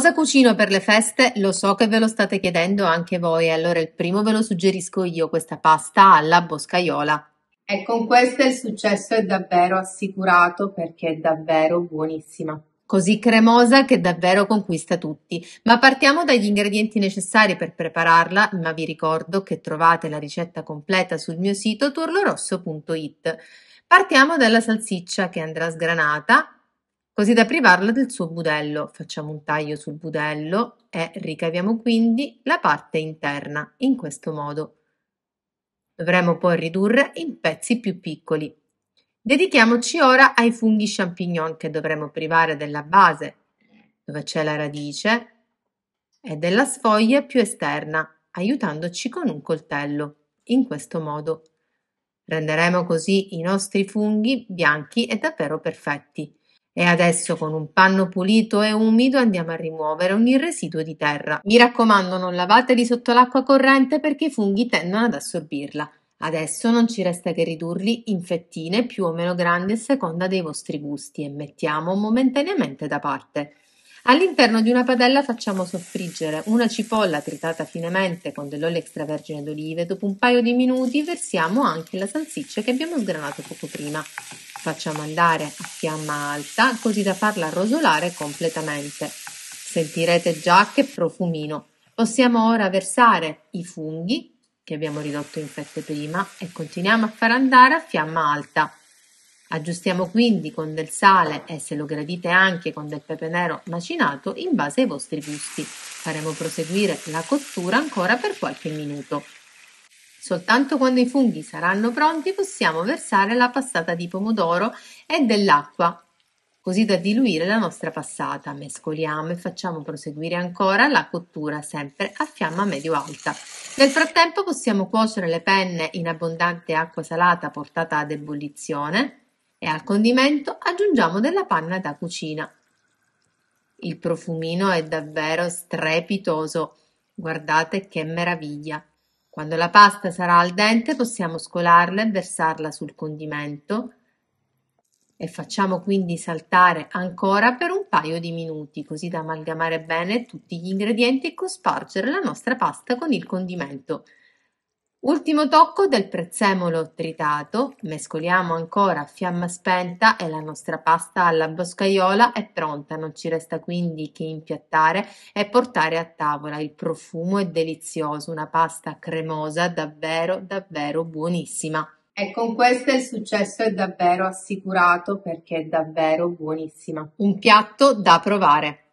Cosa cucino per le feste? Lo so che ve lo state chiedendo anche voi, allora il primo ve lo suggerisco io, questa pasta alla boscaiola. E con questa il successo è davvero assicurato perché è davvero buonissima. Così cremosa che davvero conquista tutti. Ma partiamo dagli ingredienti necessari per prepararla, ma vi ricordo che trovate la ricetta completa sul mio sito turlorosso.it. Partiamo dalla salsiccia che andrà sgranata così da privarla del suo budello. Facciamo un taglio sul budello e ricaviamo quindi la parte interna in questo modo. Dovremo poi ridurre in pezzi più piccoli. Dedichiamoci ora ai funghi champignon che dovremo privare della base, dove c'è la radice, e della sfoglia più esterna, aiutandoci con un coltello, in questo modo. Renderemo così i nostri funghi bianchi e davvero perfetti. E adesso con un panno pulito e umido andiamo a rimuovere ogni residuo di terra. Mi raccomando, non lavateli sotto l'acqua corrente perché i funghi tendono ad assorbirla. Adesso non ci resta che ridurli in fettine più o meno grandi a seconda dei vostri gusti e mettiamo momentaneamente da parte. All'interno di una padella facciamo soffriggere una cipolla tritata finemente con dell'olio extravergine d'olive. Dopo un paio di minuti versiamo anche la salsiccia che abbiamo sgranato poco prima. Facciamo andare a fiamma alta così da farla rosolare completamente. Sentirete già che profumino. Possiamo ora versare i funghi che abbiamo ridotto in fette prima e continuiamo a far andare a fiamma alta. Aggiustiamo quindi con del sale e se lo gradite anche con del pepe nero macinato in base ai vostri gusti. Faremo proseguire la cottura ancora per qualche minuto. Soltanto quando i funghi saranno pronti possiamo versare la passata di pomodoro e dell'acqua, così da diluire la nostra passata. Mescoliamo e facciamo proseguire ancora la cottura sempre a fiamma medio-alta. Nel frattempo possiamo cuocere le penne in abbondante acqua salata portata ad ebollizione e al condimento aggiungiamo della panna da cucina. Il profumino è davvero strepitoso. Guardate che meraviglia! Quando la pasta sarà al dente possiamo scolarla e versarla sul condimento e facciamo quindi saltare ancora per un paio di minuti così da amalgamare bene tutti gli ingredienti e cospargere la nostra pasta con il condimento. Ultimo tocco del prezzemolo tritato, mescoliamo ancora a fiamma spenta e la nostra pasta alla boscaiola è pronta, non ci resta quindi che impiattare e portare a tavola. Il profumo è delizioso, una pasta cremosa davvero davvero buonissima. E con questo il successo è davvero assicurato perché è davvero buonissima. Un piatto da provare.